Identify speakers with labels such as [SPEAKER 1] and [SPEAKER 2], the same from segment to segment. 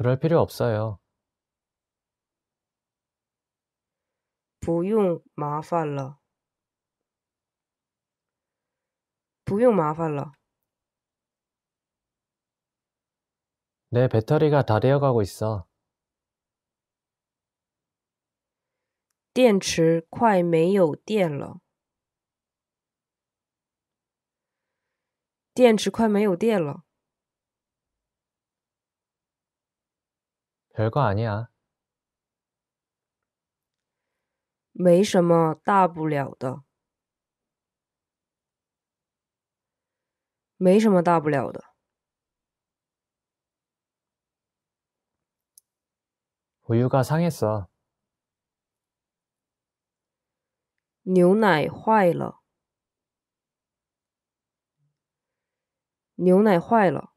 [SPEAKER 1] 그럴 필요 없어요. 不用麻烦了。不用麻烦了。내 배터리가 다 되어가고 있어. 电池快没有电了。电池快没有电了。 별거 아니야. 没什么大不了的。没什么大不了的。 우유가 상했어. 牛奶坏了。牛奶坏了。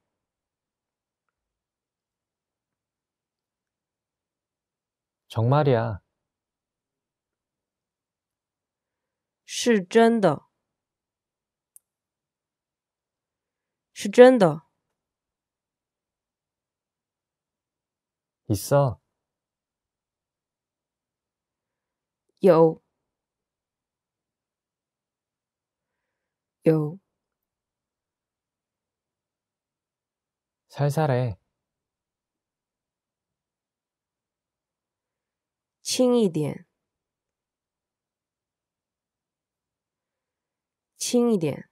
[SPEAKER 1] 정말이야. 是真的，是真的， 있어. 有，有 살살해. 轻一点，轻一点。